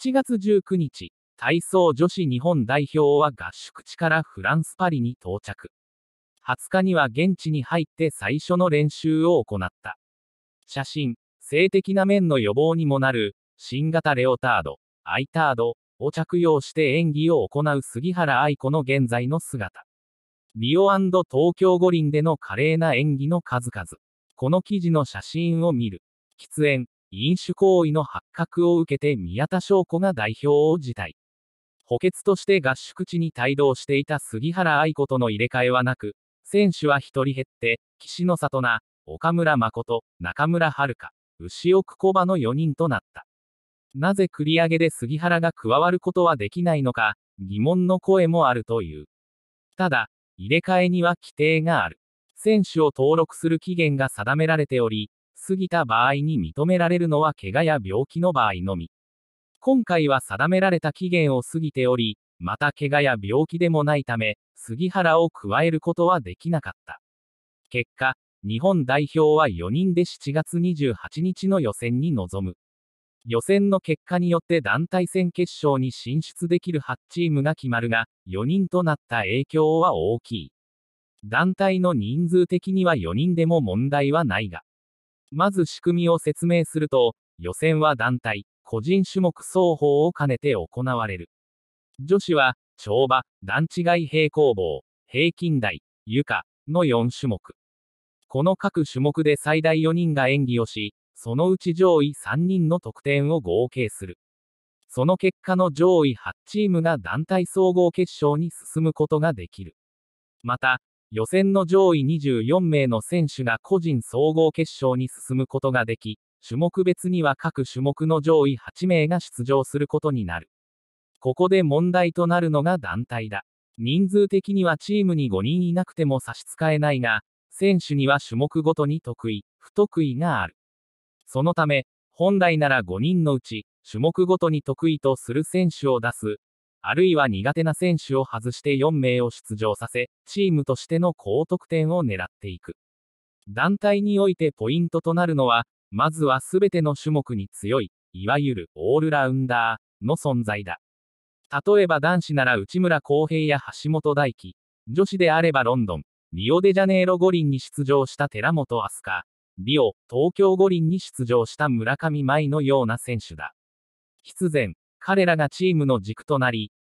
7月19日、体操女子日本代表は合宿地からフランス・パリに到着。20日には現地に入って最初の練習を行った。写真、性的な面の予防にもなる、新型レオタード、アイタードを着用して演技を行う杉原愛子の現在の姿。リオ東京五輪での華麗な演技の数々。この記事の写真を見る。喫煙、飲酒行為の発覚を受けて宮田翔子が代表を辞退。補欠として合宿地に帯同していた杉原愛子との入れ替えはなく、選手は1人減って、岸野里奈、岡村誠、中村遥、牛奥小場の4人となった。なぜ繰り上げで杉原が加わることはできないのか、疑問の声もあるという。ただ、入れ替えには規定がある。選手を登録する期限が定められており、過ぎた場合に認められるのは怪我や病気の場合のみ。今回は定められた期限を過ぎており、また怪我や病気でもないため、杉原を加えることはできなかった。結果、日本代表は4人で7月28日の予選に臨む。予選の結果によって団体戦決勝に進出できる8チームが決まるが、4人となった影響は大きい。団体の人数的には4人でも問題はないが、まず仕組みを説明すると、予選は団体、個人種目双方を兼ねて行われる。女子は、跳馬、段違い平行棒、平均台、床の4種目。この各種目で最大4人が演技をし、そのうち上位3人の得点を合計する。その結果の上位8チームが団体総合決勝に進むことができる。また、予選の上位24名の選手が個人総合決勝に進むことができ、種目別には各種目の上位8名が出場することになる。ここで問題となるのが団体だ。人数的にはチームに5人いなくても差し支えないが、選手には種目ごとに得意、不得意がある。そのため、本来なら5人のうち、種目ごとに得意とする選手を出す、あるいは苦手な選手を外して4名を出場させ、チームとしての高得点を狙っていく。団体においてポイントとなるのは、まずは全ての種目に強い、いわゆるオールラウンダーの存在だ。例えば男子なら内村航平や橋本大輝、女子であればロンドン、リオデジャネイロ五輪に出場した寺本飛鳥、リオ、東京五輪に出場した村上舞のような選手だ。必然、彼らがチームの軸となり、